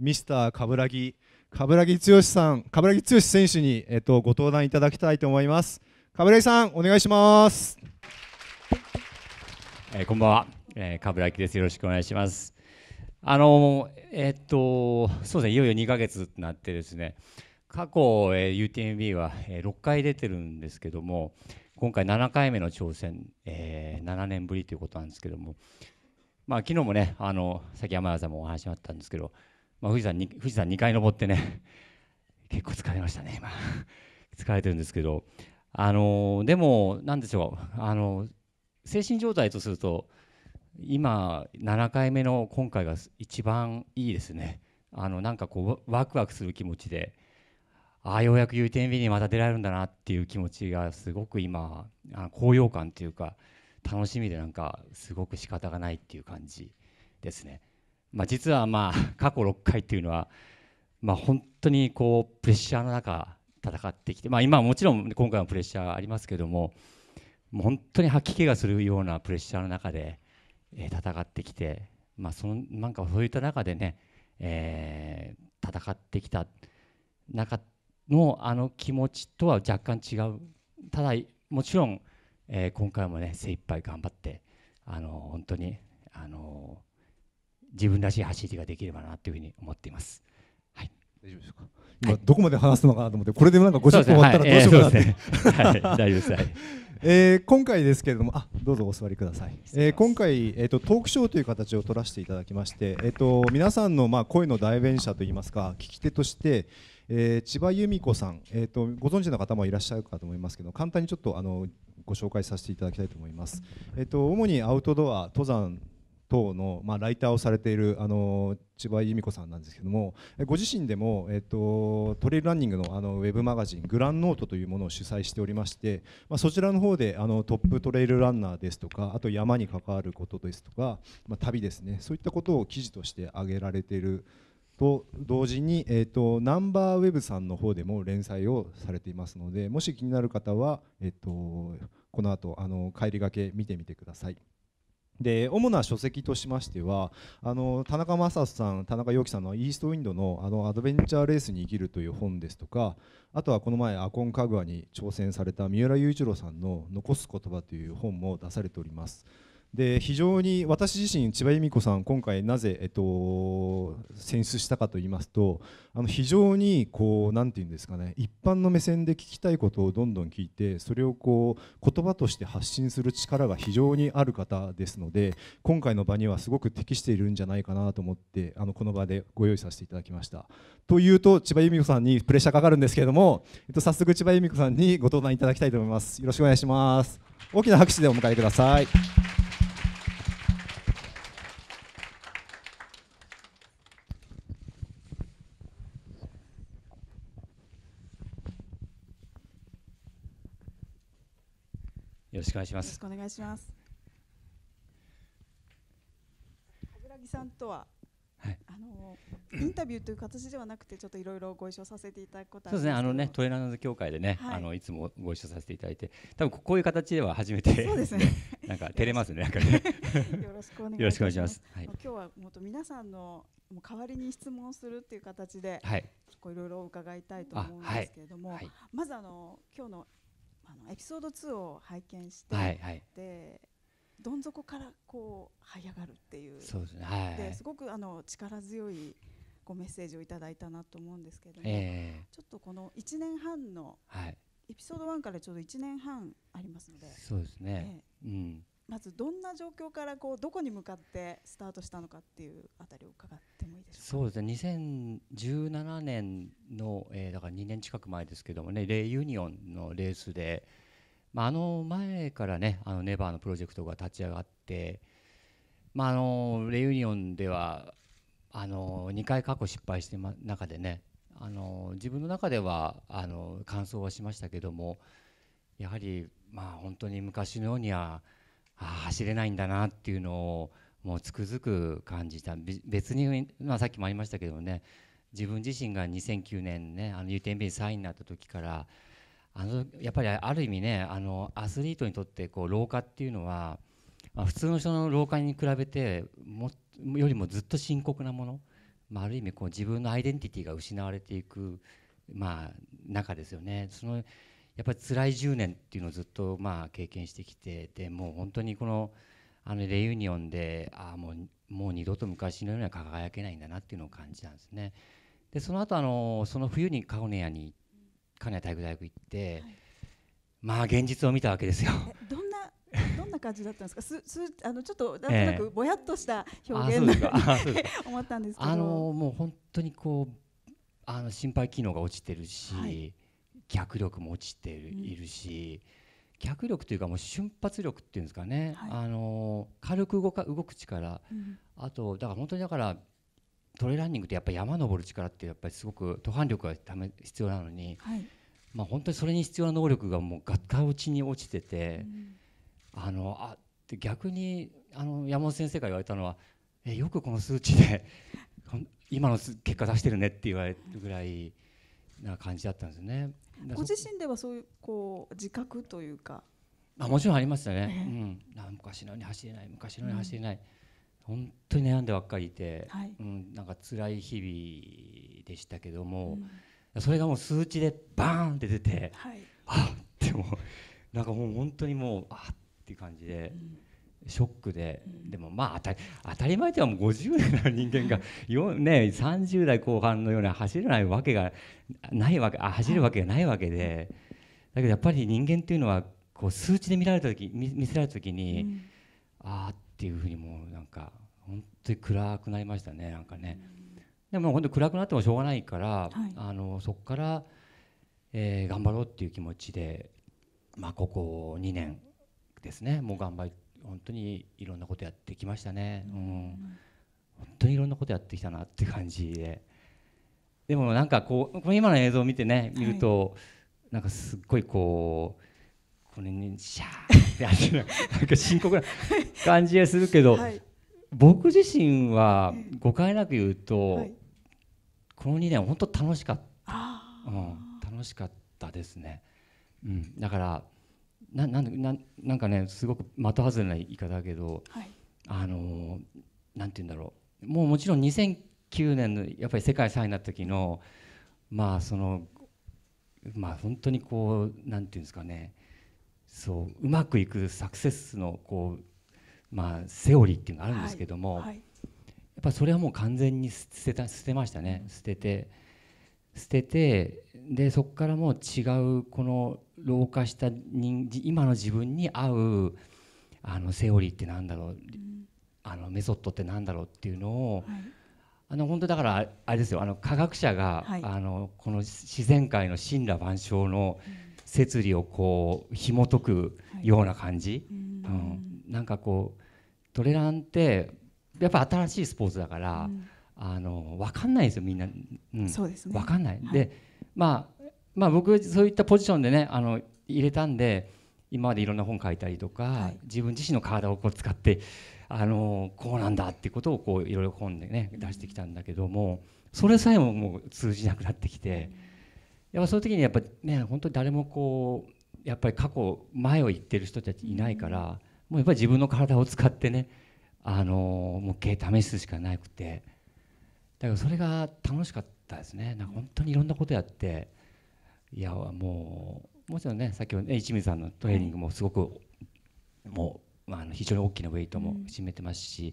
ミスター冠城冠城剛さん冠城剛選手に、えっと、ご登壇いただきたいと思います冠城さんお願いします、えー、こんばんは、えー、冠城ですよろしくお願いしますあのえー、っとそうですねいよいよ2ヶ月なってですね過去、えー、UTMB は、えー、6回出てるんですけども今回7回目の挑戦、えー、7年ぶりということなんですけどもまあ昨日もねあのさっき山田さんもお話しあったんですけどまあ、富士山に富士山2回登ってね 結構疲れましたね今 疲れてるんですけどあのー、でも何でしょうあのー、精神状態とすると今7回目の今回が一番いいですねあのなんかこうワクワクする気持ちでああようやく UTMB にまた出られるんだなっていう気持ちがすごく今高揚感というか楽しみでなんかすごく仕方がないっていう感じですね。まあ、実はまあ 過去6回というのは、まあ、本当にこうプレッシャーの中戦ってきて、まあ、今もちろん今回もプレッシャーありますけどももう本当に吐き気がするようなプレッシャーの中で、え戦ってきて、まあ、そのなんかそういった中でね、えー、戦ってきた中のあの気持ちとは若干違うただもちろん、えー、今回もね精一杯頑張ってあの本当にあの自分らしい走りができればなというふうに思っています。はい、大丈夫ですか今どこまで話すのかなと思って、これでなんかご0分終わったらどうしようかなって、ね、はい、大丈夫です、はい えー、今回ですけれども、あどうぞお座りください、えー、今回、えーと、トークショーという形を取らせていただきまして、えーと、皆さんの、まあ、声の代弁者といいますか、聞き手として、えー、千葉由美子さん、えーと、ご存知の方もいらっしゃるかと思いますけど、簡単にちょっとあのご紹介させていただきたいと思います。えーと主にアウトドア登山等の、まあ、ライターをされているあの千葉由美子さんなんですけどもご自身でも、えっと、トレイルランニングのあのウェブマガジングランノートというものを主催しておりまして、まあ、そちらの方であのトップトレイルランナーですとかあと山に関わることですとか、まあ、旅ですねそういったことを記事として挙げられていると同時に、えっと、ナンバーウェブさんの方でも連載をされていますのでもし気になる方は、えっとこの後あの帰りがけ見てみてください。で主な書籍としましてはあの田中正史さん田中陽樹さんの「イーストウィンドの」あの「アドベンチャーレースに生きる」という本ですとかあとはこの前アコンカグアに挑戦された三浦雄一郎さんの「残す言葉」という本も出されております。で非常に私自身千葉由美子さん今回なぜ、えっと、選出したかと言いますとあの非常にこうなんていうんですかね一般の目線で聞きたいことをどんどん聞いてそれをこう言葉として発信する力が非常にある方ですので今回の場にはすごく適しているんじゃないかなと思ってあのこの場でご用意させていただきました。というと千葉由美子さんにプレッシャーかかるんですけれども、えっと、早速千葉由美子さんにご登壇いただきたいと思います。よろしくお願いします。大きな拍手でお迎えください。よろしくお願いします。よろしくお願いします。木さんとは、はい、あのインタビューという形ではなくてちょっといろいろご一緒させていただくことそうですねあのねトレーナーズ協会でね、はい、あのいつもご一緒させていただいて多分こういう形では初めてそうですね なんか照れますねなんかね よろしくお願いしますします、はい、今日はもっと皆さんのもう代わりに質問するっていう形で、はい、いろいろ伺いたいと思うんですけれども、はい、まずあの今日のあのエピソード2を拝見して、はいはい、でどん底からこう這い上がるっていうそうです,、ねはい、ですごくあの力強いごメッセージをいただいたなと思うんですけども、えー、ちょっとこの1年半の、はい、エピソード1からちょうど1年半ありますのでそうですね、えー、うんまずどんな状況からこうどこに向かってスタートしたのかっていうあたりを伺ってもいいでしょうそうですね2017年の、えー、だから2年近く前ですけどもねレイユニオンのレースで、まあ、あの前からねあのネバーのプロジェクトが立ち上がって、まあ、あのレイユニオンではあの2回過去失敗してま中でねあの自分の中ではあの感想はしましたけどもやはりまあ本当に昔のようには。あ走れないんだなっていうのをもうつくづく感じた別に、まあ、さっきもありましたけどね自分自身が2009年ねあの UTMB に3位になった時からあのやっぱりある意味ねあのアスリートにとってこう老化っていうのは、まあ、普通の人の老化に比べてもよりもずっと深刻なもの、まあ、ある意味こう自分のアイデンティティが失われていく、まあ、中ですよね。そのやっぱり辛い10年っていうのをずっとまあ経験してきてでもう本当にこのあのレユニオンであもうもう二度と昔のような輝けないんだなっていうのを感じたんですね。でその後あのその冬にカオネアにカオネア体育大学行って、はい、まあ現実を見たわけですよ。どんな どんな感じだったんですか。すすあのちょっとなんとなくぼやっとした表現の、えー、思ったんですけど。あのもう本当にこうあの心肺機能が落ちてるし、はい、脚力も落ちているし、うん、脚力というかもう瞬発力っていうんですかね、はい、あの軽く動か動く力、うん、あとだから本当にだからトレーランニングってやっぱ山登る力ってやっぱりすごく登板力が必要なのに、はい、まあ、本当にそれに必要な能力がもうガッタ落ちに落ちてて、うん、あのあ逆にあの山本先生が言われたのはえよくこの数値で 今の結果出してるねって言われるぐらい。な感じだったんですね。ご自身ではそういうこう自覚というか。あもちろんありましたね。うん、昔のように走れない昔のように走れない、うん、本当に悩んでばっかりいて、はい、うん、なんか辛い日々でしたけども、うん、それがもう数値でバーンって出て、はい、あっもなんかもう本当にもうあっていう感じで。うんショックで、でもまあ当たり当たり前ではもう50代の人間が、よね、30代後半のように走れないわけがないわけあ走るわけがないわけで、だけどやっぱり人間っていうのはこう数値で見られた時見見せられた時に、うん、ああっていうふうにもうなんか本当に暗くなりましたねなんかね。うん、でも本当暗くなってもしょうがないから、はい、あのそこから、えー、頑張ろうっていう気持ちで、まあ、ここ2年ですねもう頑張って。本当にいろんなことやってきましたね、うん、うん、本当にいろんなことやってきたなって感じででもなんかこうこの今の映像を見てね見ると、はい、なんかすっごいこうこれにシャーってやる なんか深刻な感じがするけど、はい、僕自身は誤解なく言うと、はい、この2年本当楽しかった、うん、楽しかったですね。うん、だからななななんかねすごく的外れない言い方だけど、はい、あのなんて言うんだろうもうもちろん2009年のやっぱり世界3位になった時のまあそのまあ本当にこうなんていうんですかねそううまくいくサクセスのこうまあセオリーっていうのがあるんですけども、はいはい、やっぱそれはもう完全に捨てた捨てましたね捨てて。捨ててでそこからもう違うこの老化した人今の自分に合うあのセオリーってなんだろう、うん、あのメソッドってなんだろうっていうのを、はい、あの本当だからあれですよあの科学者が、はい、あのこの自然界の神羅万象の摂理をこう紐解くような感じ、はい、うん、なんかこうトレランってやっぱ新しいスポーツだから。うんあの分かんないですよみんな、うん、そうですね分かんない、はい、で、まあ、まあ僕そういったポジションでねあの入れたんで今までいろんな本書いたりとか、はい、自分自身の体をこう使ってあのこうなんだってことをこういろいろ本でね出してきたんだけどもそれさえももう通じなくなってきて、やっぱそういう時にやっぱね本当に誰もこうやっぱり過去前を行ってる人たちいないから、もうやっぱり自分の体を使ってねあの模型試すしかなくて。だからそれが楽しかったですねなんか本当にいろんなことやっていやもうもちろんね先ほど、ね、一味さんのトレーニングもすごく、うん、もう、まあ、非常に大きなウェイトも占めてますし、うん、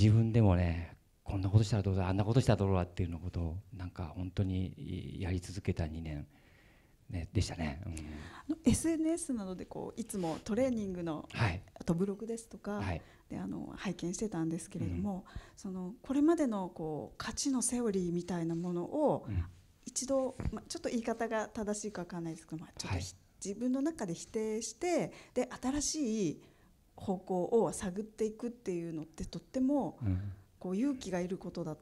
自分でもねこんなことしたらどうだあんなことしたらどうだっていうのことをなんか本当にやり続けた2年。ね、でしたね、うん、SNS などでこういつもトレーニングの、はい、あとブログですとか、はい、であの拝見してたんですけれども、うん、そのこれまでのこう価値のセオリーみたいなものを、うん、一度、ま、ちょっと言い方が正しいか分かんないですけど、まあ、ちょっと、はい、自分の中で否定してで新しい方向を探っていくっていうのってとっても、こう勇気がいることだ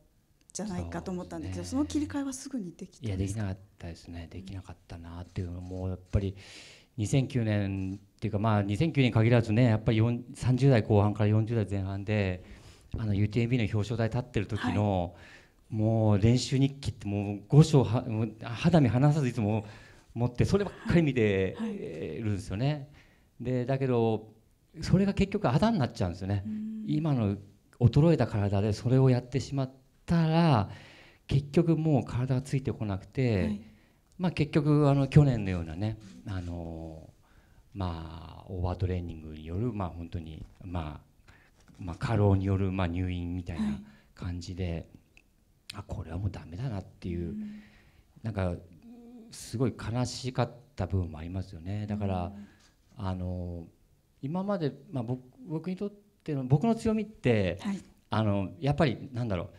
じゃないかと思ったんだけどそ、ね,、の切り替えはすぐにできたいやできなかったですねできなかったなっていうのもうやっぱり2009年っていうかまあ2009年限らずねやっぱり30代後半から40代前半であの UTMB の表彰台立ってる時の、はい、もう練習日記ってもう5章はもう肌身離さずいつも持ってそればっかり見てるんですよね。はい、でだけどそれが結局肌になっちゃうんですよね。今の衰えた体でそれをやってしまっったら結局もう体がついてこなくて、はい、まあ、結局あの去年のようなね、あのまあ、オーバートレーニングによる、まあ、本当に、まあ、まあ過労による、まあ、入院みたいな感じで、はい、あこれはもうだめだなっていう、うん、なんかすごい悲しかった部分もありますよね。だから、うん、あの今まで、まあ僕、僕にとっての僕の強みって、はい、あのやっぱりなんだろう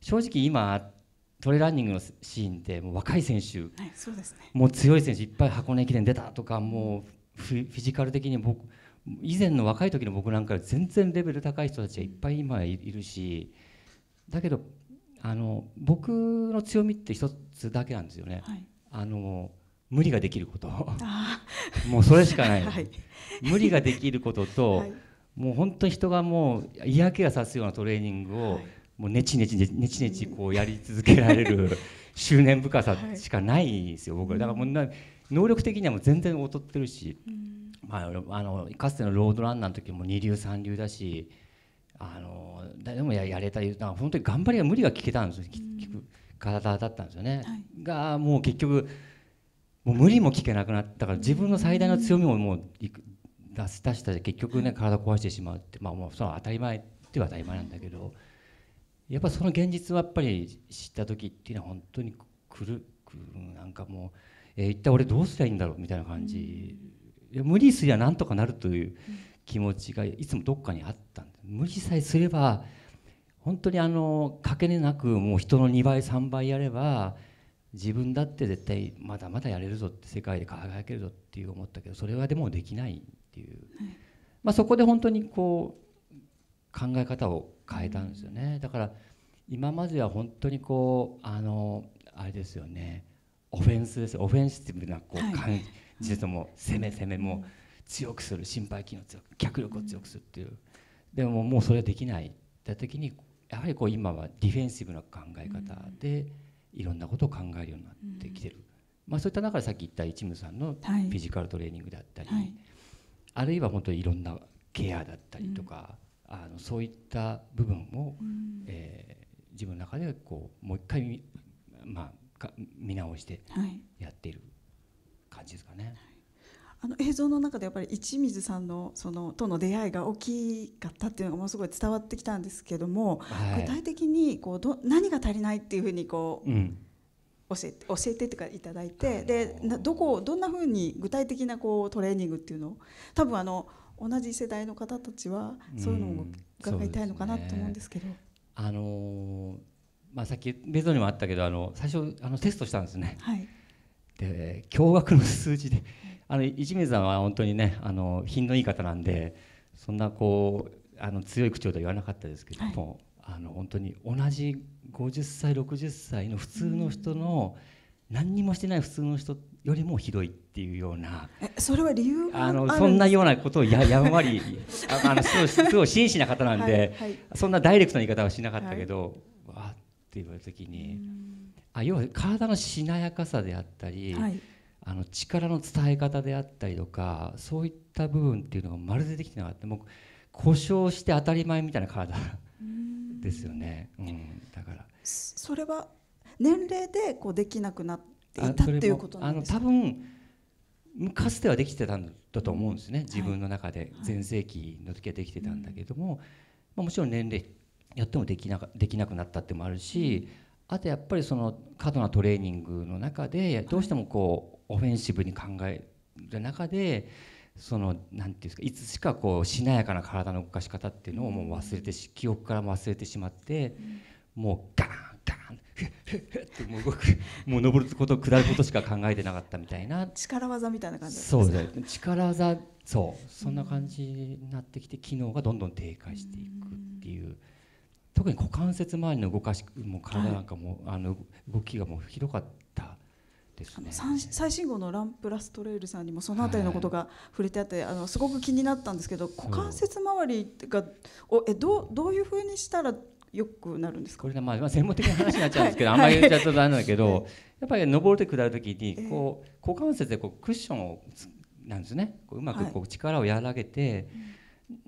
正直今トレランニングのシーンってもう若い選手、はいそうですね、もう強い選手いっぱい箱根駅伝出たとかもうフィジカル的に僕以前の若い時の僕なんかより全然レベル高い人たちがいっぱい今いるしだけどあの僕の強みって一つだけなんですよね。はい、あの無理ができること もうそれしかない、はい、無理ができることと、はい、もう本当に人がもう嫌気がさすようなトレーニングを、はいもうねちねちねちねちこうやり続けられる 執念深さしかないんですよ、はい、僕はだからもう能力的にはもう全然劣ってるし、まあ、あのかつてのロードランナーの時も二流三流だしあの誰もやれたいうか本当に頑張りが無理が聞けたんですよ、うん、体だったんですよね、はい、がもう結局もう無理も聞けなくなったから自分の最大の強みをもう出した結局ね体壊してしまうってまあもうその当たり前っては当たり前なんだけど。やっぱその現実はやっぱり知った時っていうのは本当にくるくなんかもう、えー、一体俺どうすりゃいいんだろうみたいな感じ、うん、無理すりゃなんとかなるという気持ちがいつもどっかにあったんで無理さえすれば本当にあのかけねなくもう人の2倍3倍やれば自分だって絶対まだまだやれるぞって世界で輝けるぞっていう思ったけどそれはでもできないっていう、はい、まあそこで本当にこう考え方を変えたんですよね、だから今までは本当にこうあのあれですよねオフェンスですオフェンシティブなこう感じとも、攻め攻めも強くする心肺機能強く脚力を強くするっていう、でももうそれはできないって時にやはりこう今はディフェンシブな考え方でいろんなことを考えるようになってきてる、まあ、そういった中でさっき言った一夢さんのフィジカルトレーニングだったり、あるいは本当にいろんなケアだったりとか。あのそういった部分を、うん、えー、自分の中でこうもう一回、まあ、か見直してやっている感じですかね。はい、あの映像の中でやっぱり市水さんのそのとの出会いが大きかったっていうのがものすごい伝わってきたんですけども、はい、具体的にこうど何が足りないっていうふうにこう、うん、教えて教えてってかいただいて、あのー、でどこどんなふうに具体的なこうトレーニングっていうのを多分あの同じ世代の方たちはそういうのを伺いたいのかなと思うんですけど。ね、あのー、まあ、さっき映像にもあったけどあの最初あのテストしたんですね、はい、で驚愕の数字であの一名さんは本当にねあの品のいい方なんでそんなこうあの強い口調では言わなかったですけども、はいあの本当に同じ50歳60歳の普通の人の何にもしてない普通の人よりもひどいっていうようなそれは理由あのそんなようなことをや やんわりあのすごい真摯な方なんで、はいはい、そんなダイレクトな言い方はしなかったけど、はい、わって言われた時にあ要は体のしなやかさであったり、はい、あの力の伝え方であったりとかそういった部分っていうのがまるでできてなかったもう故障して当たり前みたいな体ですよね、うん、だからそれは年齢でこうできなくなっていたっていうことなんですか、あの多分かつてはできてたんだと思うんですね自分の中で全盛期の時はできてたんだけども、まあ、もちろん年齢やってもできなできなくなったってもあるしあとやっぱりその過度なトレーニングの中でどうしてもこうオフェンシブに考える中でその何ていうんですかいつしかこうしなやかな体の動かし方っていうのをもう忘れて記憶からも忘れてしまってもうガーンガーンってもう動くもう登ること下ることしか考えてなかったみたいな力技みたいな感じそうですね力技そうそんな感じになってきて機能がどんどん低下していくっていう。特に股関節周りの動かしもう体なんかも、はい、あの動きがもうひどかったですね最新号のランプラストレイルさんにもその辺りのことが触れてあって、はい、あのすごく気になったんですけど股関節周りがおえどうどういうふうにしたらよくなるんですかこれねまあ専門的な話になっちゃうんですけど、はい、あんまり言っちゃうとあんだけど、やっぱり登るて下る時にこう、股関節でこうクッションをなんですねこううまくこう力を和らげて、はい、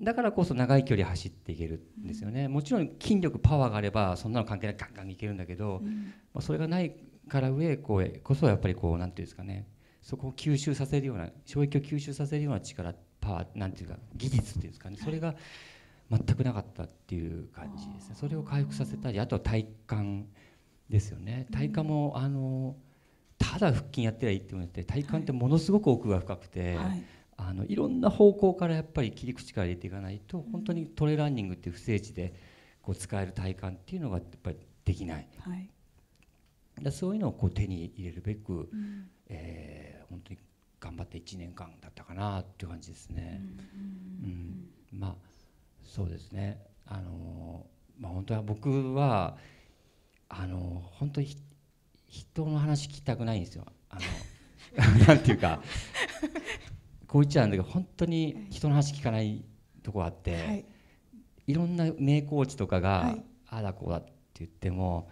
だからこそ長い距離走っていけるんですよね、うん、もちろん筋力パワーがあればそんなの関係ないガンガンいけるんだけど、うん、まあ、それがないから上こうこそやっぱりこうなんていうんですかねそこを吸収させるような衝撃を吸収させるような力パワーなんていうか技術っていうんですかねそれが、全くなかったっていう感じですねそれを回復させたりあとは体幹ですよね体幹もあのただ腹筋やってりゃいいってもって体幹ってものすごく奥が深くて、はい、あのいろんな方向からやっぱり切り口から入れていかないと本当にトレーランニングっていう不整地でこう使える体幹っていうのがやっぱりできない、はい、そういうのをこう手に入れるべく、うん、えー、本当に頑張って1年間だったかなっていう感じですね。うん、うん、まあそうですねあのまあ本当は僕はあの本当に人の話聞きたくないんですよあの なんていうかこう言っちゃうんだけど本当に人の話聞かないとこあって、はい、いろんな名コーチとかが、はい、ああだこうだって言っても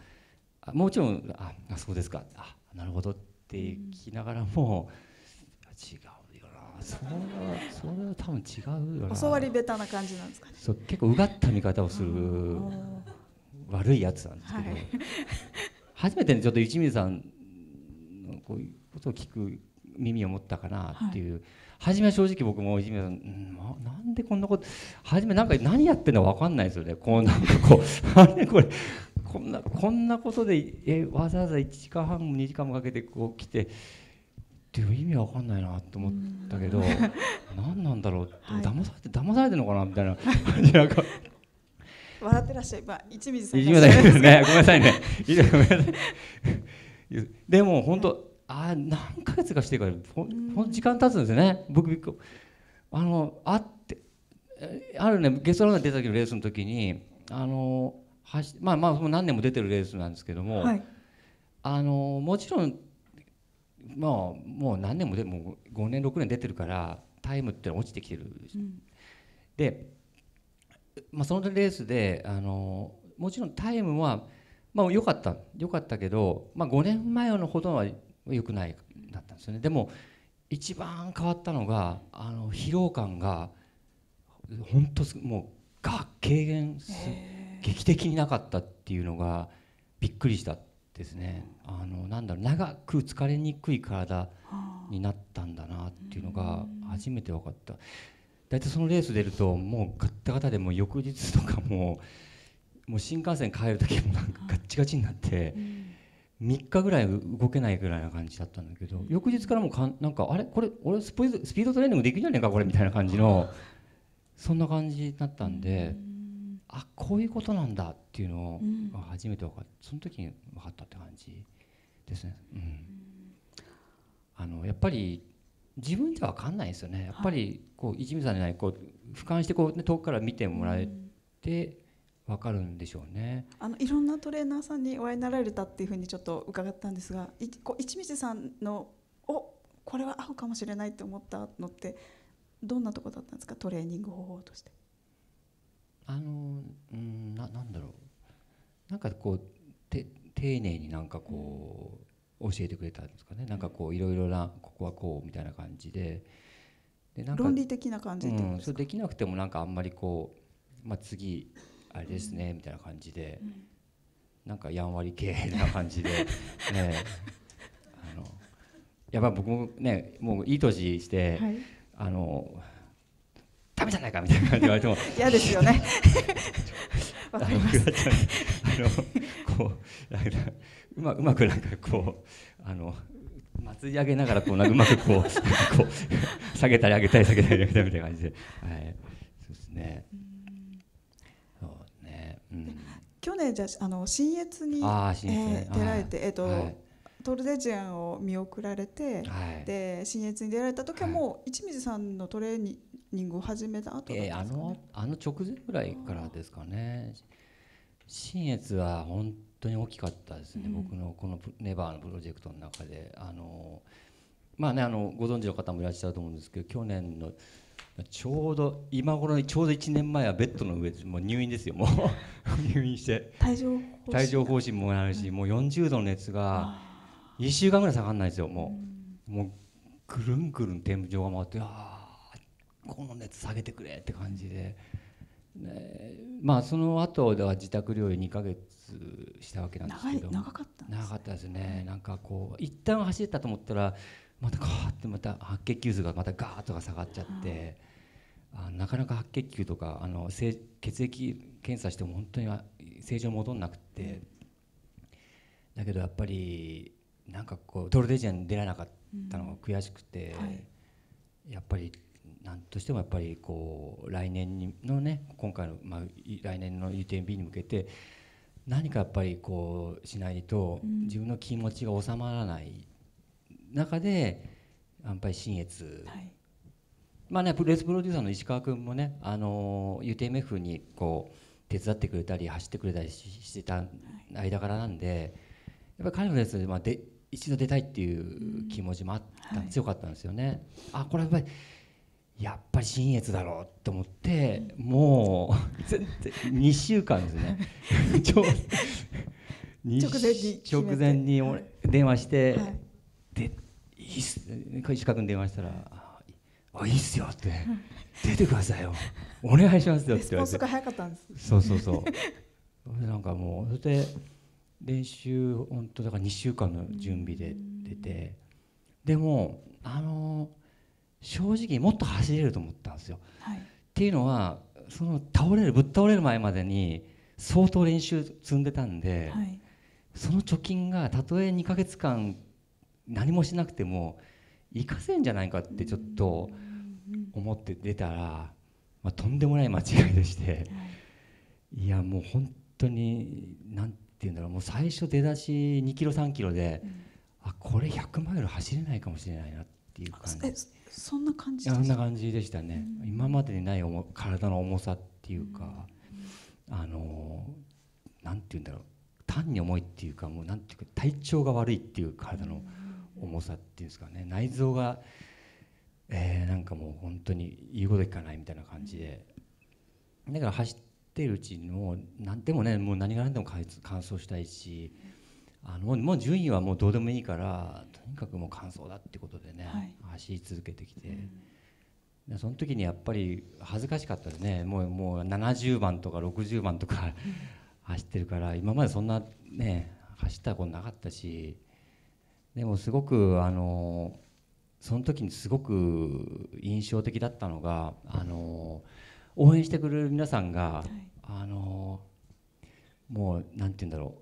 あもちろんあそうですかあなるほどって聞きながらも、うん、違それはそれは多分違うよな教わりべたな感じなんですかねそう結構うがった見方をする悪いやつなんですけど、はい、初めてちょっと一水さんのこういうことを聞く耳を持ったかなっていう、はい、初め正直僕も一水さん、んなんでこんなこと初めなんか何やってんのか分かんないですよねこうなんかこう あれこれこんなこんなことでえわざわざ1時間半も2時間もかけてこう来て。っていう意味わかんないなと思ったけど、うん、何なんだろう、はい、騙されて騙されてるのかなみたいな感じ なんか。笑ってらっしゃい、まあ、一水さん。一水さね、ごめんなさいね。ごめんなさい。でも、本当、あ、何ヶ月かしてから、ほ、ほん、時間経つんですよね。僕、あの、あって。あるね、ゲストランナ出た時のレースの時に、あの、はし、まあ、まあ、何年も出てるレースなんですけども。はい、あの、もちろん。まあもう何年もでも5年6年出てるからタイムってのは落ちてきてる、うん、で、まあ、そのレースであのもちろんタイムはまあ良かった良かったけど、まあ、5年前のほどは良くないだったんですよねでも一番変わったのがあの疲労感が本当もうが軽減す劇的になかったっていうのがびっくりしたですね、あのなんだろう長く疲れにくい体になったんだなっていうのが初めて分かった大体そのレース出るともうガッタガタでも翌日とかももう新幹線帰る時もなんかガッチガチになって。3日ぐらい動けないぐらいな感じだったんだけど翌日からもかんなんかあれこれ俺スピードトレーニングできるんじゃねえかこれみたいな感じのそんな感じだったんで。あこういうことなんだっていうのを初めて分かった、うん、その時に分かったって感じですね。うん、うん、あのやっぱり自分じゃ分かんないですよねやっぱりこう一味さんじゃないこう俯瞰してこう、ね、遠くから見てもらえて分かるんでしょうね、うん、あのいろんなトレーナーさんにお会いになられたっていうふうにちょっと伺ったんですがいこう一味さんのおこれは合うかもしれないって思ったのってどんなとこだったんですかトレーニング方法として。あのうんななんだろうなんかこうて丁寧になんかこう、うん、教えてくれたんですかねなんかこういろいろなここはこうみたいな感じででなんか論理的な感じで、うん、そできなくてもなんかあんまりこう、まあ、次あれですね、みたいな感じで、うん、なんかやんわり系な感じで ねあのやっぱ僕もねもういい年して、はい、あの。ダメじゃないかみたいな感じで言われても 嫌ですよね あのこうなんかうまうまくなんかこうあの祭り上げながらこうなんかうまくこう こう下げたり上げたり下げたり上げたりみたいな感じで、はい、そうですね。そうね。うん去年じゃあの新越に、ねえー、出られて、えっ、ー、と、はい、トルデジェンを見送られて、はい、で新越に出られた時はもう一水さんのトレーニングを始めた後だ、ね、えー、あのあの直前ぐらいからですかね新越は本当に大きかったですね、うん、僕のこの「ネバーのプロジェクトの中であのまあねあのご存知の方もいらっしゃると思うんですけど去年のちょうど今頃にちょうど1年前はベッドの上でもう入院ですよもう 入院して帯状疱疹もあるし、もう40度の熱が。1週間ぐらい下がらないですよもう,、もうぐるんぐるん天井が回ってあこの熱下げてくれって感じででまあその後では自宅療養2か月したわけなんですけど長かった長かったですねなんかこう一旦走ったと思ったらまたガーってまた白血球数がまたガーッと下がっちゃって。あなかなか白血球とかあの血液検査しても本当に正常戻んなくてだけどやっぱりなんかこうトルデジアに出られなかったのが悔しくて、うんはい、やっぱり何としてもやっぱりこう来年のね今回の、まあ、来年の UTMB に向けて何かやっぱりこうしないと自分の気持ちが収まらない中でやっぱり信越、はい、まあねレースプロデューサーの石川君もねあの UTMF にこう手伝ってくれたり走ってくれたりしてた間柄なんでやっぱり彼のレースで、まあ、で一度出たいっていう気持ちもあった、はい、強かったんですよね。あこれやっぱりやっぱり新越だろうと思って、うん、もう全然2週間ですね 直前に直前に電話して、はい、でいいっす石川君電話したら「あいいっすよ」って「出てくださいよお願いしますよ」って言われて そうそうそうなんかもうそれで練習本当だから2週間の準備で出てでもあの正直もっと走れると思ったんですよ。はい、っていうのはその倒れるぶっ倒れる前までに相当練習積んでたんで、はい、その貯金がたとえ2ヶ月間何もしなくても生かせんじゃないかってちょっと思って出たら、まあ、とんでもない間違いでして、はい、いやもう本当になんていうんだろうもう最初出だし2キロ3キロで、うん、あこれ100マイル走れないかもしれないなっていう感じでそんな感じそんな感じでしたね、うん、今までにない体の重さっていうか、うん、あのなんていうんだろう単に重いっていうかもうなんていうか体調が悪いっていう体の重さっていうんですかね内臓が、えー、なんかもう本当に言うこと聞かないみたいな感じでだから走ってってるうちにもう何でもねもう何が何でも乾燥したいしあのもう順位はもうどうでもいいからとにかくもう乾燥だってことでね、はい、走り続けてきて、うん、その時にやっぱり恥ずかしかったですねもうもう70番とか60番とか走ってるから今までそんなね走ったことなかったしでもすごくあのその時にすごく印象的だったのがあの応援してくれる皆さんが、はい、あのもうなんて言うんだろ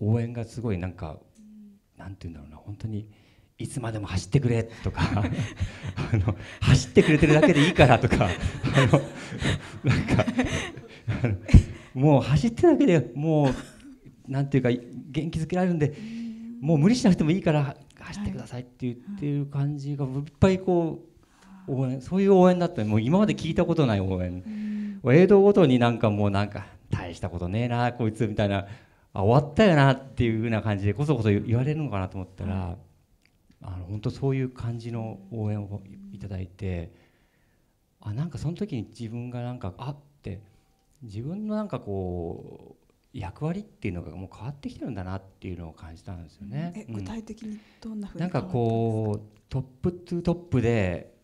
う応援がすごいなんか、うん、なんて言うんだろうな本当にいつまでも走ってくれとか あの走ってくれてるだけでいいからとかあのなんかあのもう走ってるだけでもうなんていうか元気づけられるんでもう無理しなくてもいいから走ってくださいって言ってる感じがいっぱいこう。応援そういう応援だったもう今まで聞いたことない応援、うん、映像ごとになんかもうなんか大したことねえなこいつみたいなあ終わったよなっていうふうな感じでこそこそ言われるのかなと思ったら、あの本当そういう感じの応援をいただいてあなんかその時に自分がなんかあって自分のなんかこう役割っていうのがもう変わってきてるんだなっていうのを感じたんですよね。具体的にどんななんかこうトップトゥトップで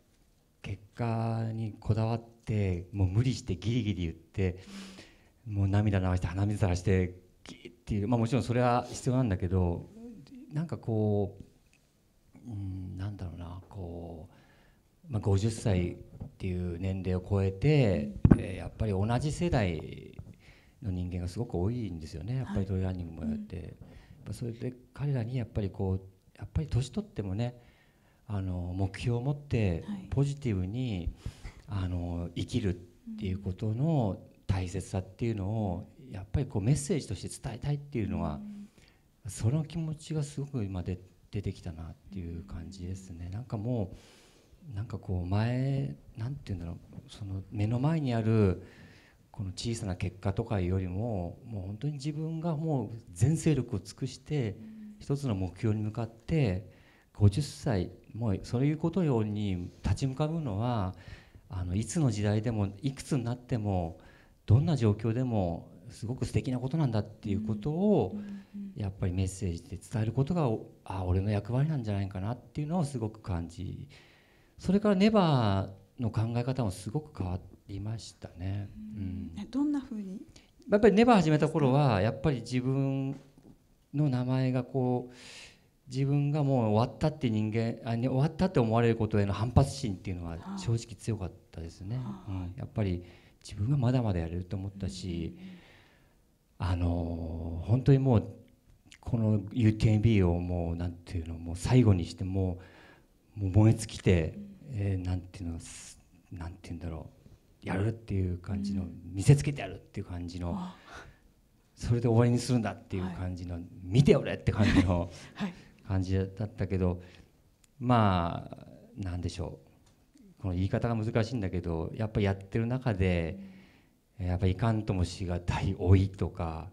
結果にこだわってもう無理してギリギリ言ってもう涙流して鼻水垂らしてギーっていうまあもちろんそれは必要なんだけどなんかこう、うん、なんだろうなこう、まあ、50歳っていう年齢を超えて、えー、やっぱり同じ世代の人間がすごく多いんですよねやっぱりトレーニングもやって、はい、やっぱそれで彼らにやっぱりこうやっぱり年取ってもねあの目標を持ってポジティブに、あの生きるっていうことの大切さっていうのをやっぱりこうメッセージとして伝えたいっていうのは、その気持ちがすごく今出てきたなっていう感じですね。なんかもうなんかこう前何て言うんだろうその目の前にあるこの小さな結果とかよりももう本当に自分がもう全勢力を尽くして一つの目標に向かって50歳もうそういうことように立ち向かうのはあのいつの時代でもいくつになってもどんな状況でもすごく素敵なことなんだっていうことをやっぱりメッセージで伝えることがあ俺の役割なんじゃないかなっていうのをすごく感じそれからネバーの考え方もすごく変わりましたね。うん、どんな風にやっぱりネバー始めた頃はやっぱり自分の名前がこう自分がもう終わったって人間あ終わったって思われることへの反発心っていうのは正直強かったですね、うん、やっぱり自分はまだまだやれると思ったし、あの本当にもうこの UTMB をもうなんていうのもう最後にしてもうもう燃え尽きて、えー、なんていうのなんていうんだろうやるっていう感じの、見せつけてやるっていう感じの。それで終わりにするんだっていう感じの、見ておれって感じの、はい、感じだったけどまあ何でしょうこの言い方が難しいんだけどやっぱりやってる中でやっぱいかんともしがたい老いとか、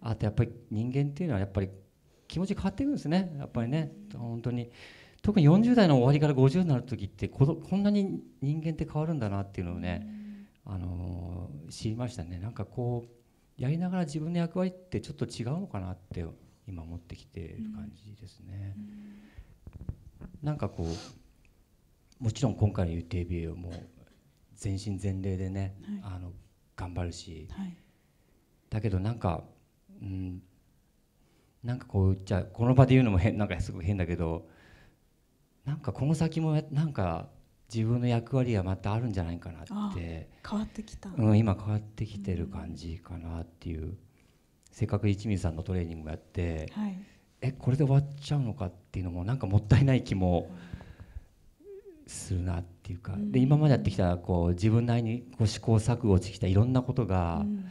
あとやっぱり人間っていうのはやっぱり気持ち変わっていくんですねやっぱりね本当に特に40代の終わりから50になる時ってこんなに人間って変わるんだなっていうのをね、あの知りましたねなんかこうやりながら自分の役割ってちょっと違うのかなって今持ってきてる感じですね。なんかこうもちろん今回の UTB をもう全身全霊でね、はい、あの頑張るし、はい、だけどなんか、うん、なんかこうじゃこの場で言うのも変なんかすごい変だけどなんかこの先もなんか自分の役割はまたあるんじゃないかなって変わってきた、うん、今変わってきてる感じかなっていう。せっかく一味さんのトレーニングをやって、はい、えこれで終わっちゃうのかっていうのもなんかもったいない気もするなっていうか、うん、で今までやってきたこう自分なりにこう試行錯誤してきたいろんなことが、うん、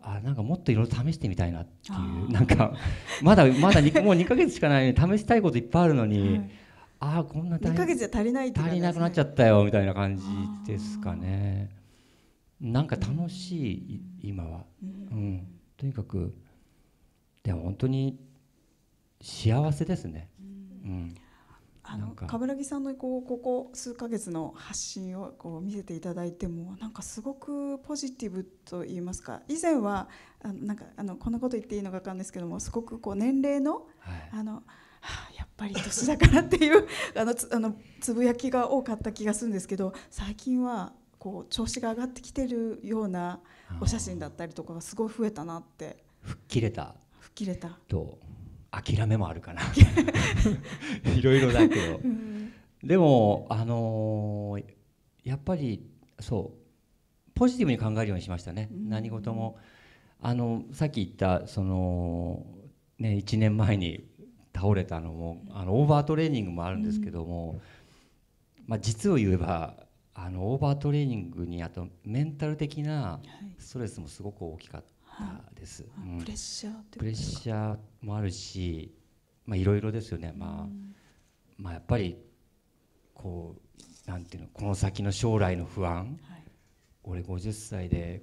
あなんかもっといろいろ試してみたいなっていうなんか まだまだもう2か月しかないのに試したいこといっぱいあるのに。はいああこんな大2ヶ月じゃ足りない、ね、足りなくなっちゃったよみたいな感じですかねなんか楽しい、今は、うん、うんとにかくでも本当に幸せですね。うん、うんあの冠城さんのこうここ数か月の発信をこう見せていただいてもなんかすごくポジティブと言いますか以前はあのなんかあのこんなこと言っていいのか分かんないですけどもすごくこう年齢の,、あのはあ、やっぱり年だからっていう あのつあのつぶやきが多かった気がするんですけど最近はこう調子が上がってきてるような。お写真だったりとかがすごい増えたなって吹っ切れた吹っ切れたと諦めもあるかな いろいろだけど、うん、でもあのー、やっぱりそうポジティブに考えるようにしましたね、うん、何事もあのさっき言ったそのね1年前に倒れたのもあのオーバートレーニングもあるんですけども、うん、まあ、実を言えばあのオーバートレーニングにあとメンタル的なストレスもすごく大きかったです。プレッシャープレッシャーもあるし、まあいろいろですよね。まあ、まあやっぱりこうなんていうのこの先の将来の不安。はい、俺50歳で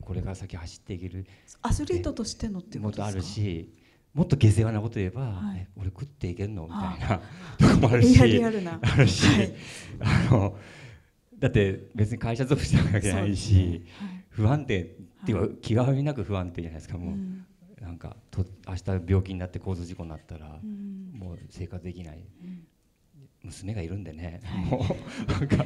これから先走っていけるアスリートとしてのっていうことあるしもっと下世話なこと言えば、はい、俺食っていけんのみたいな とこもあるしあるし、はい、あのだって別に会社属してるわけじゃないし、はい、不安定っていうか気がみなく不安定じゃないですかもう、うん、なんかと明日病気になって交通事故になったら、うん、もう生活できない、うん、娘がいるんでね、もうなんか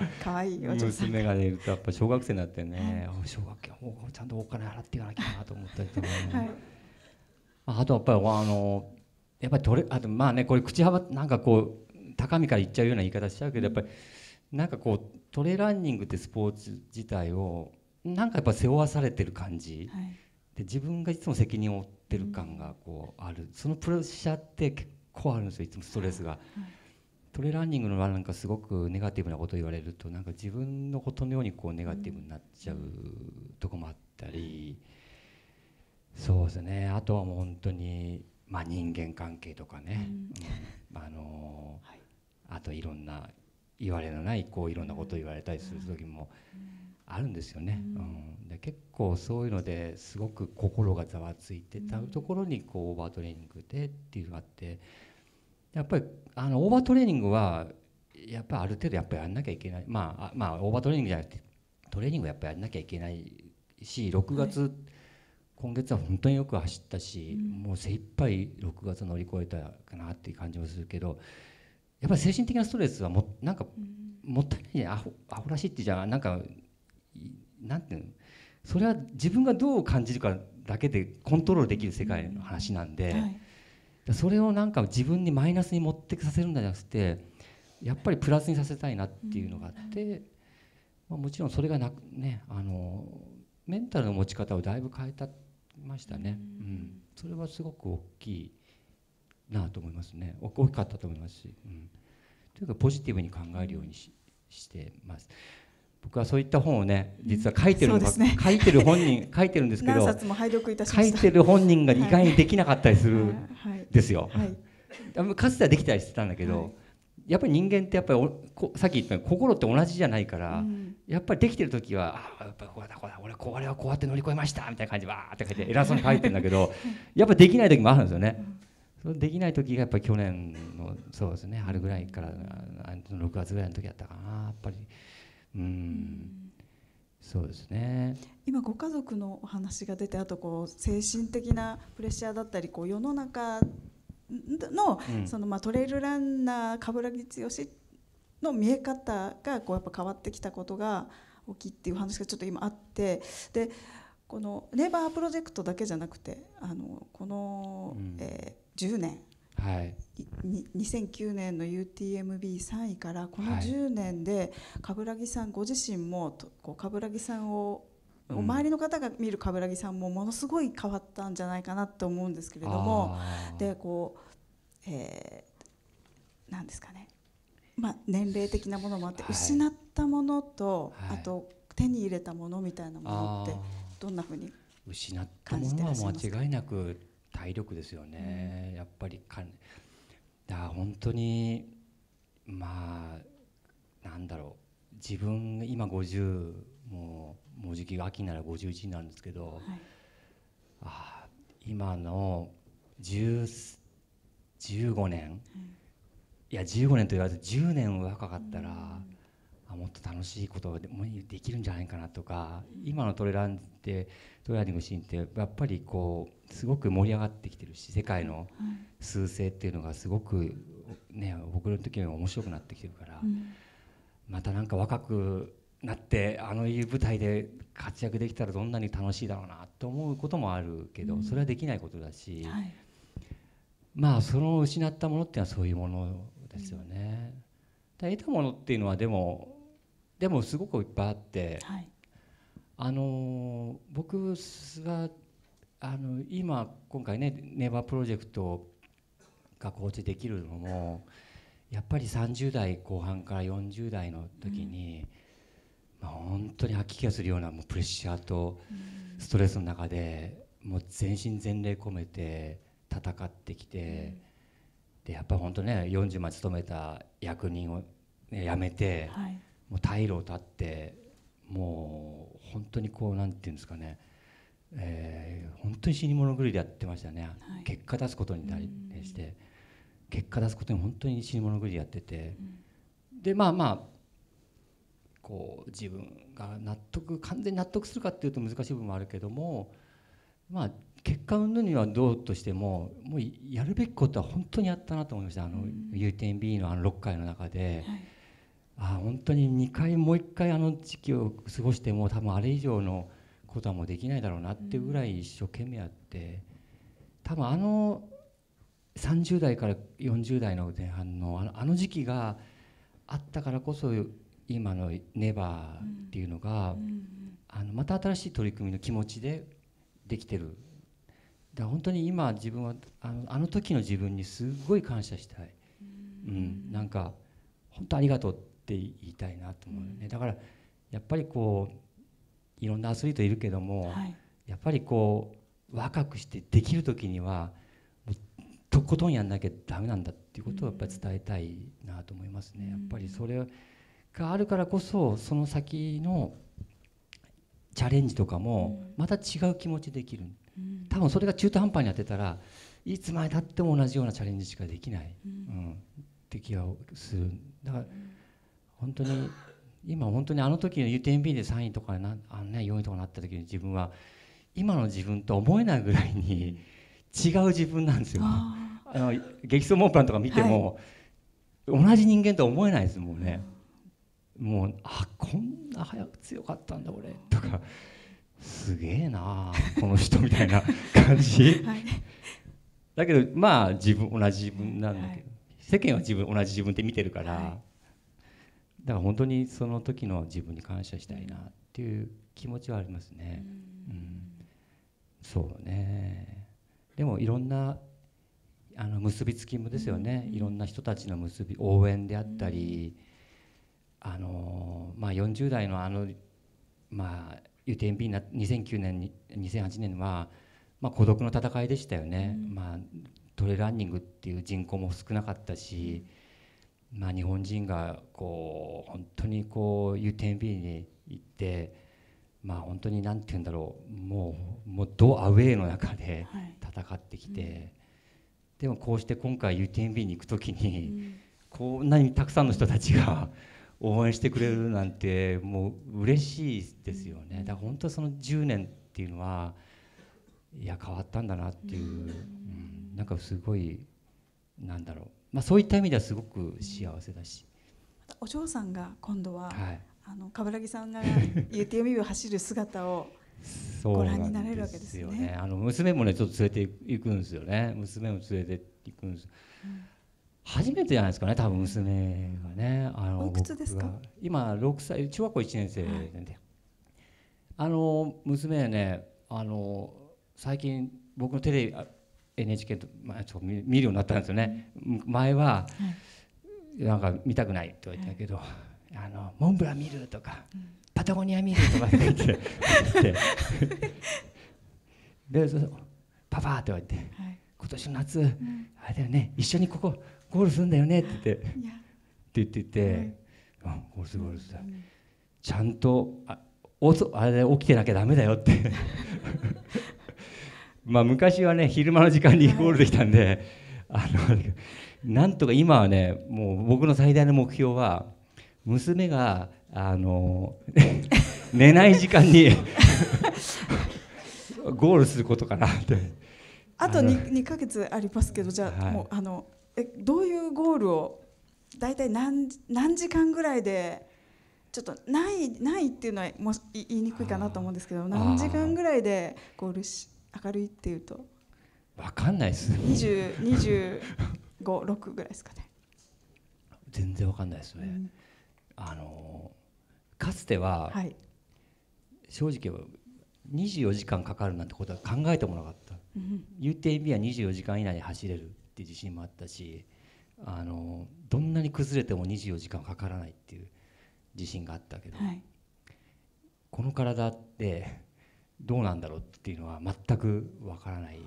娘がいるとやっぱ小学生になってね、はい、小学生もうちゃんとお金払っていかなきゃなと思ったりとか、はい、あとやっぱりあのやっぱり取れあとまあねこれ口幅なんかこう高みから言っちゃうような言い方しちゃうけどやっぱりなんかこうトレランニングってスポーツ自体をなんかやっぱ背負わされてる感じ、はい、で自分がいつも責任を負ってる感がこうある、うん、そのプレッシャーって結構あるんですよいつもストレスが、はい、トレランニングのなんかすごくネガティブなこと言われるとなんか自分のことのようにこうネガティブになっちゃう、うん、とこもあったり、そうですねあとはもう本当にまあ人間関係とかね、うん、あのーはい、あといろんな言われのないこういろんなことを言われたりする時もあるんですよね。うん、で結構そういうのですごく心がざわついてたところにこうオーバートレーニングでっていうのがあってやっぱりあのオーバートレーニングはやっぱりある程度やっぱりやんなきゃいけない、まあ、まあオーバートレーニングじゃなくてトレーニングやっぱりやんなきゃいけないし6月、はい、今月は本当によく走ったし、うん、もう精一杯6月乗り越えたかなっていう感じもするけど。やっぱり精神的なストレスはもなんかもったいないじゃんアホアホらしいってじゃなんかなんていうのそれは自分がどう感じるかだけでコントロールできる世界の話なんで、うんはい、それをなんか自分にマイナスに持ってさせるんじゃなくてやっぱりプラスにさせたいなっていうのがあって、うん、まあ、もちろんそれがなくねあのメンタルの持ち方をだいぶ変えたましたね、うん、それはすごく大きいなと思いますね大きかったと思いますし、うん、というかポジティブに考えるようにししてます。僕はそういった本をね実は書いてるのうんね、書いてる本人 書いてるんですけど書いてる本人が意外にできなかったりするんですよ。はいはい、かつてはできたりしてたんだけど、はい、やっぱり人間ってやっぱりおさっき言ったように心って同じじゃないから、うん、やっぱりできてる時は「あやっぱこうだこうだ俺これはこうやって乗り越えました」みたいな感じでわーって書いて偉そうに書いてるんだけどやっぱできない時もあるんですよね。うそれできない時がやっぱり去年のそうですね春ぐらいから6月ぐらいの時だったかなやっぱりうんそうですね今ご家族のお話が出てあとこう精神的なプレッシャーだったりこう世の中の,、そのまあトレイルランナー冠城剛の見え方がこうやっぱ変わってきたことが大きいっていう話がちょっと今あってでこのネイバープロジェクトだけじゃなくてあのこの、えー10年、はい、2009年の UTMB3 位からこの10年で冠城さんご自身もこう冠城さんを周りの方が見る冠城さんもものすごい変わったんじゃないかなと思うんですけれどもでこう、えー、なんですかね、まあ、年齢的なものもあって、失ったものと、あと手に入れたものみたいなものってどんなふうに失ったものは間違いなく体力ですよね、うん、やっぱりかんだから本当にまあなんだろう自分今50もうもうじき秋なら51になるんですけど、はい、あ今の15年、はい、いや15年と言わず10年若かったら。うんあもっと楽しいこともできるんじゃないかなとか今のトレランってトレーニングシーンってやっぱりこうすごく盛り上がってきてるし世界の数勢っていうのがすごく、ね、僕の時よも面白くなってきてるから、うん、またなんか若くなってあのいう舞台で活躍できたらどんなに楽しいだろうなと思うこともあるけど、うん、それはできないことだし、はい、まあその失ったものっていうのはそういうものですよね。うん、得たものっていうのはでもでもすごくいっぱいあって、はい、あの僕があの今今回ねネバープロジェクトが構成できるのもやっぱり30代後半から40代の時に、うん、まあ、本当に吐き気がするようなもうプレッシャーとストレスの中で、うん、もう全身全霊込めて戦ってきて、うん、でやっぱ本当ね40まで勤めた役人を、ね、辞めて。はいもう退路を断ってもう本当にこうなんていうんですかね、え本当に死に物狂いでやってましたね、結果出すことに対して、結果出すことに本当に死に物狂いやってて、でまあまあこう自分が納得完全に納得するかっていうと難しい部分もあるけどもまあ結果云々にはどうとしてももうやるべきことは本当にやったなと思いましたあの UTMB のあの6回の中で、はい、あ本当に2回もう1回あの時期を過ごしても多分あれ以上のことはもうできないだろうなっていうぐらい一生懸命やって多分あの30代から40代の前半のあの時期があったからこそ今の「ネバー」っていうのが、あのまた新しい取り組みの気持ちでできてるだから本当に今自分はあのあの時の自分にすごい感謝したい、うん、なんか本当ありがとうって言いたいなと思うね、うん、だからやっぱりこういろんなアスリートいるけども、はい、やっぱりこう若くしてできる時にはとことんやんなきゃダメなんだっていうことをやっぱり伝えたいなと思いますね、うん、やっぱりそれがあるからこそその先のチャレンジとかもまた違う気持ちできる、うん、多分それが中途半端にやってたらいつまでたっても同じようなチャレンジしかできない、うん、うん、って気がするだから、本当に今本当にあの時の UTMB で3位とかなあの、ね、4位とかなった時の自分は今の自分と思えないぐらいに違う自分なんですよ、ね、あの激走モンブランとか見ても、はい、同じ人間とは思えないですもんね。もうあこんな早く強かったんだ俺とかすげえなこの人みたいな 感じ、はい、だけどまあ自分同じ自分なんだけど、はい、世間は自分同じ自分って見てるから、だから本当にその時の自分に感謝したいなっていう気持ちはありますね。うん、うん、そうねでもいろんなあの結びつきもですよね、うん、いろんな人たちの結び応援であったり、うん、あのまあ、40代のあの、まあ、UTMB な2009年に2008年は、まあ、孤独の戦いでしたよね、まあ、トレランニングっていう人口も少なかったし。まあ、日本人がこう本当にこう UTMB に行って、まあ、本当に何て言うんだろうもうもうドアウェーの中で戦ってきて、はいうん、でもこうして今回 UTMB に行く時に、うん、こんなにたくさんの人たちが 応援してくれるなんてもう嬉しいですよね。だから本当その10年っていうのはいや変わったんだなっていう、うん、なんかすごいなんだろうまあ、そういった意味ではすごく幸せだしお嬢さんが今度は、はい、あの冠城さんが UTMB を走る姿をご覧になれるわけですよね。よねあの娘もねちょっと連れていくんですよね娘も連れていくんです、うん、初めてじゃないですかね多分娘がね。あのおいくつですか今6歳小学校1年生で、はい、あの娘はねあの最近僕のテレビ NHK と、まあ、ちょ見るようになったんですよね、前は、なんか見たくないって言われたけど、あのモンブラン見るとか、パタゴニア見るとかって言って でパパって言われて、はい、今年の夏、うん、あれだよね一緒にここゴールするんだよねって言ってって言ってて、うん、ゴールするゴールする、うん、ちゃんとあおそあれ起きてなきゃだめだよって まあ、昔はね昼間の時間にゴールできたんであのなんとか今はねもう僕の最大の目標は娘があの 寝ない時間にゴールすることかなってあと 2, 2ヶ月ありますけどじゃあ、はい、もうあのえどういうゴールを大体何何時間ぐらいでちょっとないないっていうのはも言いにくいかなと思うんですけど何時間ぐらいでゴールし明るいっていうと分かんないっす二2025 6ぐらいですかね全然分かんないっすね、うん、あのかつては、はい、正直24時間かかるなんてことは考えてもなかった、うん、UTMB は24時間以内に走れるって自信もあったしあのどんなに崩れても24時間かからないっていう自信があったけど、はい、この体ってどうなんだろうっていうのは全くわからない、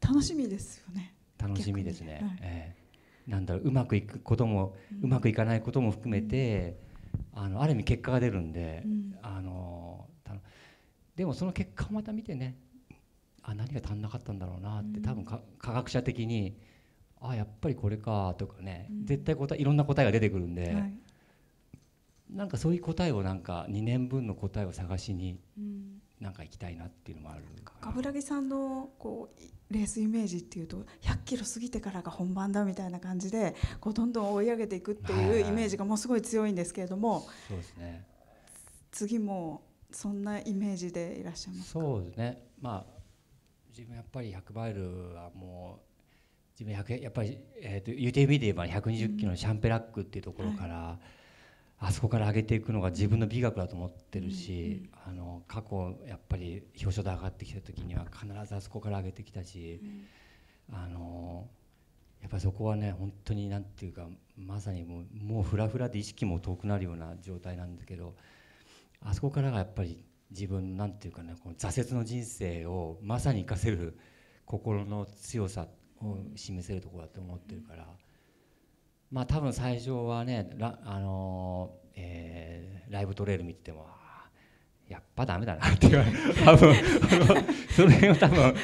楽しみですよね楽しみですね、はい、えー、なんだろううまくいくことも、うまくいかないことも含めて、うん、あのある意味結果が出るんで、うん、あのでもその結果をまた見てねあ何が足んなかったんだろうなって、うん、多分科学者的にあやっぱりこれかとかね、絶対答えいろんな答えが出てくるんで、はい、なんかそういう答えをなんか2年分の答えを探しに。うんなんか行きたいなっていうのもある冠城さんのこうレースイメージっていうと100キロ過ぎてからが本番だみたいな感じでこうどんどん追い上げていくっていうイメージがもうすごい強いんですけれども、そうですね次もそんなイメージでいらっしゃいますそうですねまあ自分やっぱり100マイルはもう自分100やっぱり、えーと、UTMB で言えば120キロのシャンペラックっていうところから、うんはいあそこから上げていくのが自分の美学だと思ってるし、うん、あの過去やっぱり表彰台上がってきた時には必ずあそこから上げてきたし、うん、あのやっぱりそこはね本当に何ていうかまさにもうもうフラフラで意識も遠くなるような状態なんだけどあそこからがやっぱり自分なんていうかねこの挫折の人生をまさに生かせる心の強さを示せるところだと思ってるから。まあ多分最初はねラ,、あのー、えー、ライブトレール見ててもやっぱだめだなって言われ多分その辺は多分